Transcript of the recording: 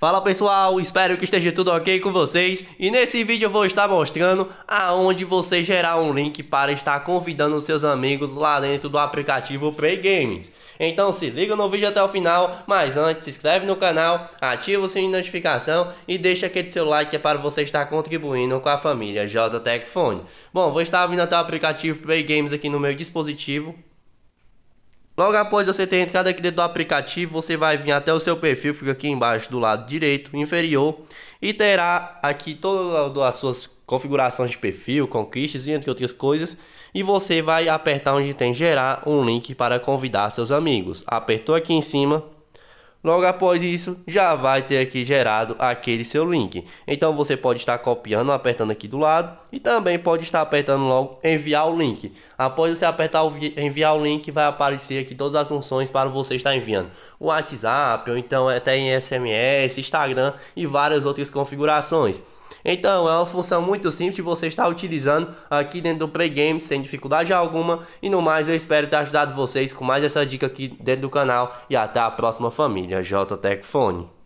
Fala pessoal, espero que esteja tudo ok com vocês e nesse vídeo eu vou estar mostrando aonde você gerar um link para estar convidando seus amigos lá dentro do aplicativo Play Games. Então se liga no vídeo até o final, mas antes se inscreve no canal, ativa o sininho de notificação e deixa aquele seu like é para você estar contribuindo com a família JTech Fone. Bom, vou estar vindo até o aplicativo Play Games aqui no meu dispositivo, Logo após você ter entrado aqui dentro do aplicativo, você vai vir até o seu perfil, fica aqui embaixo do lado direito, inferior, e terá aqui todas as suas configurações de perfil, conquistas e entre outras coisas. E você vai apertar onde tem gerar um link para convidar seus amigos. Apertou aqui em cima, Logo após isso, já vai ter aqui gerado aquele seu link. Então você pode estar copiando, apertando aqui do lado e também pode estar apertando logo enviar o link. Após você apertar o enviar o link, vai aparecer aqui todas as funções para você estar enviando. O WhatsApp, ou então até em SMS, Instagram e várias outras configurações. Então, é uma função muito simples que você está utilizando aqui dentro do pregame sem dificuldade alguma. E no mais, eu espero ter ajudado vocês com mais essa dica aqui dentro do canal. E até a próxima família, JTecFone.